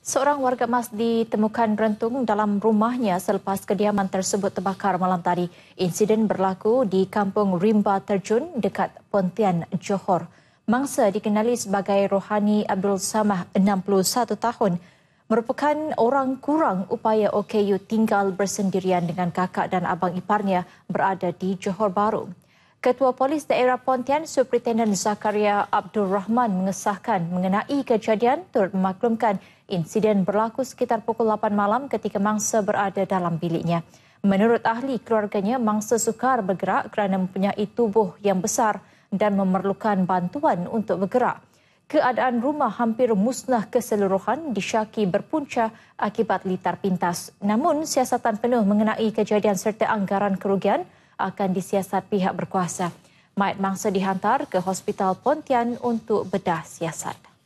Seorang warga emas ditemukan rentung dalam rumahnya selepas kediaman tersebut terbakar malam tadi. Insiden berlaku di kampung Rimba Terjun dekat Pontian, Johor. Mangsa dikenali sebagai Rohani Abdul Samah, 61 tahun. Merupakan orang kurang upaya OKU tinggal bersendirian dengan kakak dan abang iparnya berada di Johor Baru. Ketua Polis Daerah Pontian, Superintendent Zakaria Abdul Rahman mengesahkan mengenai kejadian turut memaklumkan insiden berlaku sekitar pukul 8 malam ketika mangsa berada dalam biliknya. Menurut ahli keluarganya, mangsa sukar bergerak kerana mempunyai tubuh yang besar dan memerlukan bantuan untuk bergerak. Keadaan rumah hampir musnah keseluruhan disyaki berpunca akibat litar pintas. Namun, siasatan penuh mengenai kejadian serta anggaran kerugian akan disiasat pihak berkuasa. Mayat mangsa dihantar ke Hospital Pontian untuk bedah siasat.